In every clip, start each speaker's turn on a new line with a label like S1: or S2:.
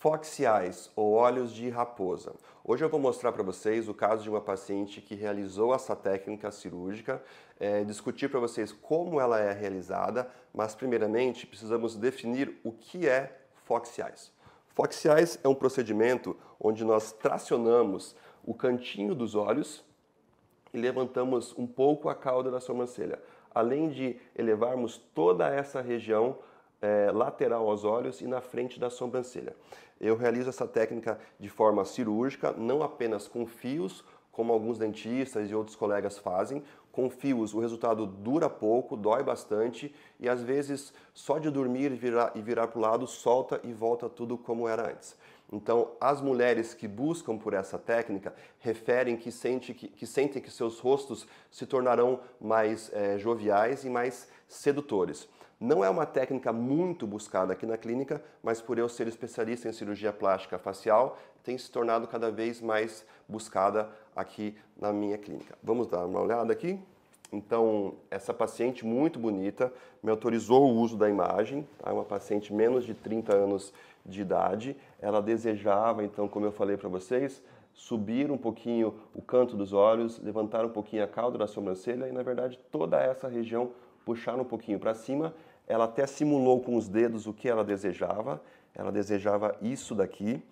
S1: Fox eyes ou olhos de raposa. Hoje eu vou mostrar para vocês o caso de uma paciente que realizou essa técnica cirúrgica, é, discutir para vocês como ela é realizada, mas primeiramente precisamos definir o que é Fox eyes. Fox eyes é um procedimento onde nós tracionamos o cantinho dos olhos e levantamos um pouco a cauda da sobrancelha, além de elevarmos toda essa região é, lateral aos olhos e na frente da sobrancelha. Eu realizo essa técnica de forma cirúrgica, não apenas com fios, como alguns dentistas e outros colegas fazem. Com fios, o resultado dura pouco, dói bastante e às vezes só de dormir e virar, e virar para o lado solta e volta tudo como era antes. Então, as mulheres que buscam por essa técnica referem que, sente, que, que sentem que seus rostos se tornarão mais é, joviais e mais sedutores. Não é uma técnica muito buscada aqui na clínica, mas por eu ser especialista em cirurgia plástica facial, tem se tornado cada vez mais buscada aqui na minha clínica. Vamos dar uma olhada aqui? Então, essa paciente muito bonita me autorizou o uso da imagem. Tá? É uma paciente menos de 30 anos de idade. Ela desejava, então, como eu falei para vocês, subir um pouquinho o canto dos olhos, levantar um pouquinho a cauda da sobrancelha e, na verdade, toda essa região puxar um pouquinho para cima ela até simulou com os dedos o que ela desejava. Ela desejava isso daqui.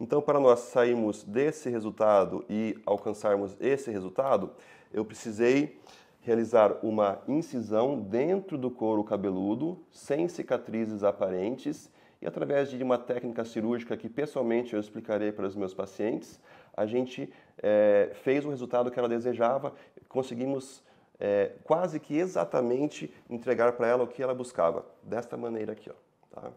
S1: Então, para nós sairmos desse resultado e alcançarmos esse resultado, eu precisei realizar uma incisão dentro do couro cabeludo, sem cicatrizes aparentes, e através de uma técnica cirúrgica que pessoalmente eu explicarei para os meus pacientes, a gente é, fez o resultado que ela desejava, conseguimos é, quase que exatamente entregar para ela o que ela buscava, desta maneira aqui. Ó, tá?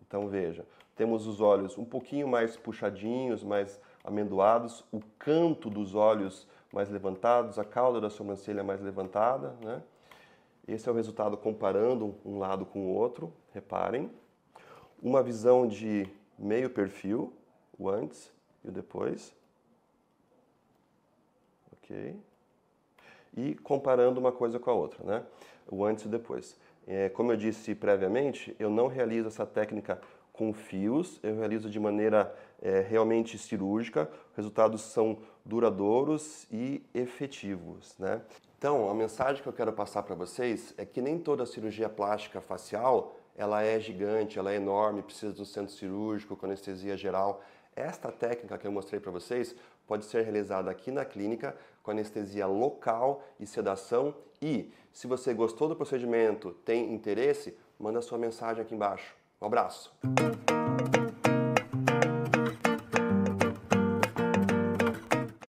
S1: Então veja, temos os olhos um pouquinho mais puxadinhos, mais amendoados, o canto dos olhos mais levantados, a cauda da sobrancelha mais levantada. Né? Esse é o resultado comparando um lado com o outro, reparem. Uma visão de meio perfil, o antes e o depois. Ok e comparando uma coisa com a outra, né? o antes e depois. É, como eu disse previamente, eu não realizo essa técnica com fios, eu realizo de maneira é, realmente cirúrgica, resultados são duradouros e efetivos. Né? Então, a mensagem que eu quero passar para vocês é que nem toda cirurgia plástica facial ela é gigante, ela é enorme, precisa de um centro cirúrgico, com anestesia geral. Esta técnica que eu mostrei para vocês pode ser realizada aqui na clínica com anestesia local e sedação. E se você gostou do procedimento, tem interesse, manda sua mensagem aqui embaixo. Um abraço!